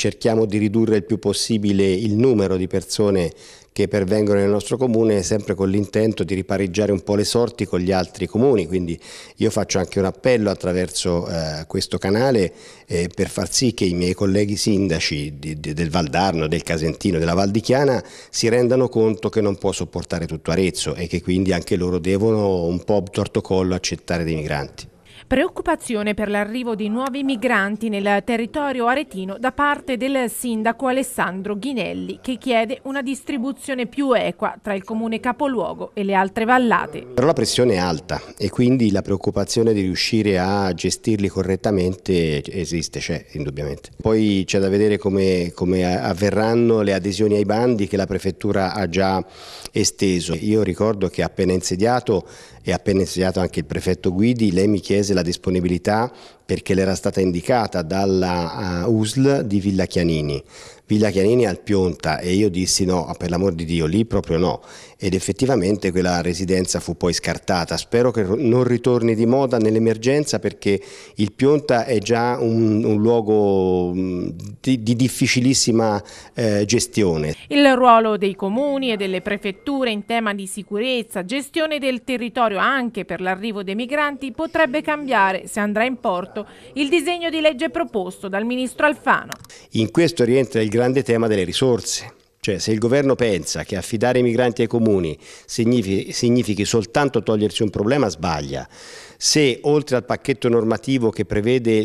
cerchiamo di ridurre il più possibile il numero di persone che pervengono nel nostro comune sempre con l'intento di ripareggiare un po' le sorti con gli altri comuni, quindi io faccio anche un appello attraverso eh, questo canale eh, per far sì che i miei colleghi sindaci di, di, del Valdarno, del Casentino, della Val di Chiana si rendano conto che non può sopportare tutto Arezzo e che quindi anche loro devono un po' torto collo accettare dei migranti. Preoccupazione per l'arrivo di nuovi migranti nel territorio aretino da parte del sindaco Alessandro Ghinelli che chiede una distribuzione più equa tra il comune capoluogo e le altre vallate. Però la pressione è alta e quindi la preoccupazione di riuscire a gestirli correttamente esiste, c'è indubbiamente. Poi c'è da vedere come, come avverranno le adesioni ai bandi che la prefettura ha già esteso. Io ricordo che appena insediato e appena insediato anche il prefetto Guidi, lei mi chiese la disponibilità perché l'era stata indicata dalla uh, eh, USL di Villa Chianini. Villa Chianini al Pionta e io dissi no, ah, per l'amor di Dio, lì proprio no. Ed effettivamente quella residenza fu poi scartata. Spero che non ritorni di moda nell'emergenza perché il Pionta è già un, un luogo mm, di, di difficilissima eh, gestione. Il ruolo dei comuni e delle prefetture in tema di sicurezza, gestione del territorio anche per l'arrivo dei migranti potrebbe cambiare se andrà in porto approvato il disegno di legge proposto dal ministro Alfano. In questo rientra il grande tema delle risorse. Cioè, se il governo pensa che affidare i migranti ai comuni significhi, significhi, soltanto togliersi un problema, sbaglia. Se oltre al pacchetto normativo che prevede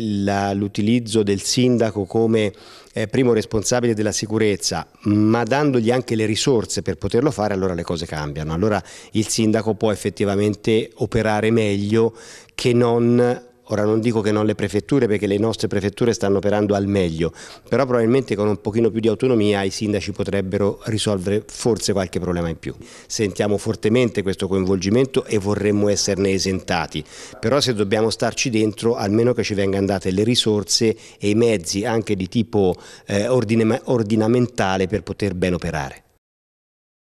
l'utilizzo del sindaco come eh, primo responsabile della sicurezza, ma dandogli anche le risorse per poterlo fare, allora le cose cambiano. Allora il sindaco può effettivamente operare meglio che non Ora non dico che non le prefetture perché le nostre prefetture stanno operando al meglio, però probabilmente con un pochino più di autonomia i sindaci potrebbero risolvere forse qualche problema in più. Sentiamo fortemente questo coinvolgimento e vorremmo esserne esentati, però se dobbiamo starci dentro almeno che ci vengano date le risorse e i mezzi anche di tipo eh, ordinamentale per poter ben operare.